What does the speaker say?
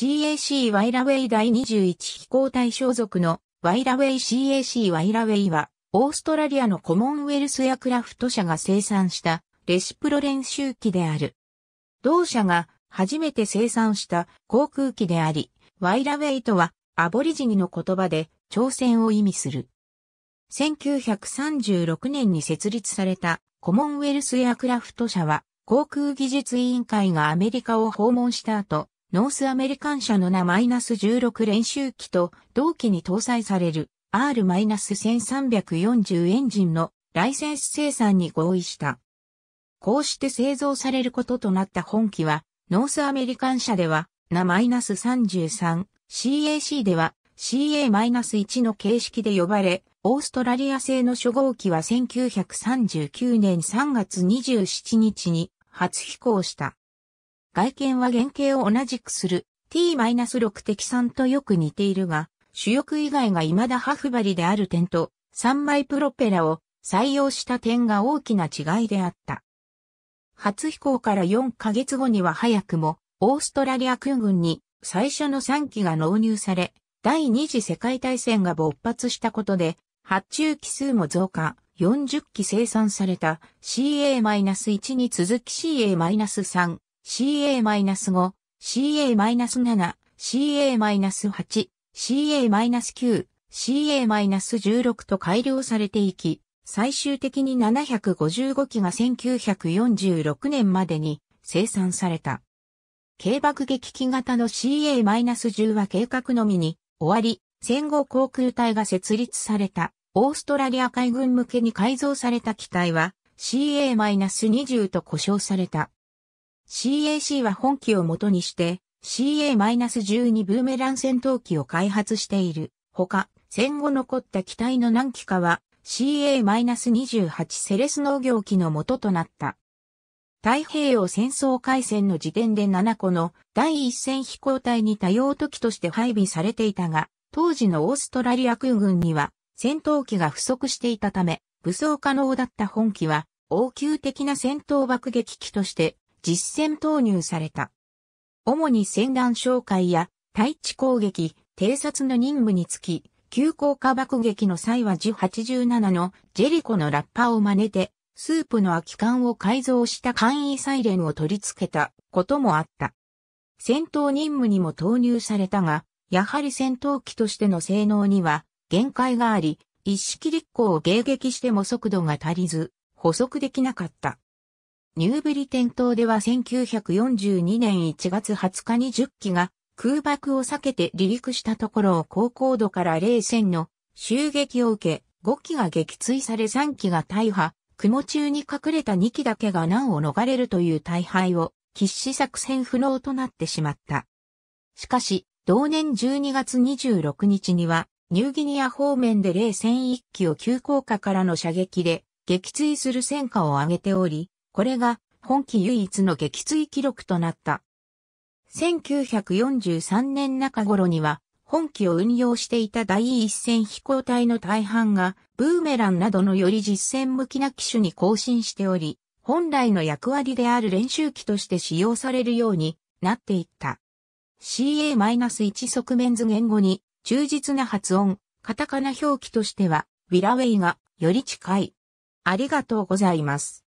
CAC ワイラウェイ第21飛行隊象属のワイラウェイ CAC ワイラウェイは、オーストラリアのコモンウェルスエアクラフト社が生産したレシプロ練習機である。同社が初めて生産した航空機であり、ワイラウェイとはアボリジニの言葉で挑戦を意味する。1936年に設立されたコモンウェルスエアクラフト社は航空技術委員会がアメリカを訪問した後、ノースアメリカン社の名 -16 練習機と同期に搭載される R-1340 エンジンのライセンス生産に合意した。こうして製造されることとなった本機は、ノースアメリカン社では、な -33、CAC では CA-1 の形式で呼ばれ、オーストラリア製の初号機は1939年3月27日に初飛行した。外見は原型を同じくする t-6 的3とよく似ているが、主翼以外が未だハフバリである点と3枚プロペラを採用した点が大きな違いであった。初飛行から4ヶ月後には早くもオーストラリア空軍に最初の3機が納入され、第二次世界大戦が勃発したことで、発注機数も増加、40機生産された CA-1 に続き CA-3、CA-5、CA-7、CA-8、CA-9、CA-16 と改良されていき、最終的に755機が1946年までに生産された。軽爆撃機型の CA-10 は計画のみに終わり、戦後航空隊が設立されたオーストラリア海軍向けに改造された機体は CA-20 と呼称された。CAC は本機を元にして CA-12 ブーメラン戦闘機を開発している。ほか、戦後残った機体の何機かは CA-28 セレス農業機の元となった。太平洋戦争開戦の時点で7個の第一線飛行隊に多用途機として配備されていたが、当時のオーストラリア空軍には戦闘機が不足していたため、武装可能だった本機は応急的な戦闘爆撃機として実戦投入された。主に戦乱紹介や対地攻撃、偵察の任務につき、急降下爆撃の際は G87 のジェリコのラッパを真似て、スープの空き缶を改造した簡易サイレンを取り付けたこともあった。戦闘任務にも投入されたが、やはり戦闘機としての性能には限界があり、一式立候を迎撃しても速度が足りず、捕捉できなかった。ニューブリテンでは1942年1月20日に10機が空爆を避けて離陸したところを高高度から冷戦の襲撃を受け、5機が撃墜され3機が大破、雲中に隠れた2機だけが難を逃れるという大敗を喫死作戦不能となってしまった。しかし、同年12月26日には、ニューギニア方面で0戦1機を急降下からの射撃で撃墜する戦果を上げており、これが本期唯一の撃墜記録となった。1943年中頃には、本機を運用していた第一線飛行隊の大半が、ブーメランなどのより実戦向きな機種に更新しており、本来の役割である練習機として使用されるようになっていった。CA-1 側面図言語に忠実な発音、カタカナ表記としては、ウィラウェイがより近い。ありがとうございます。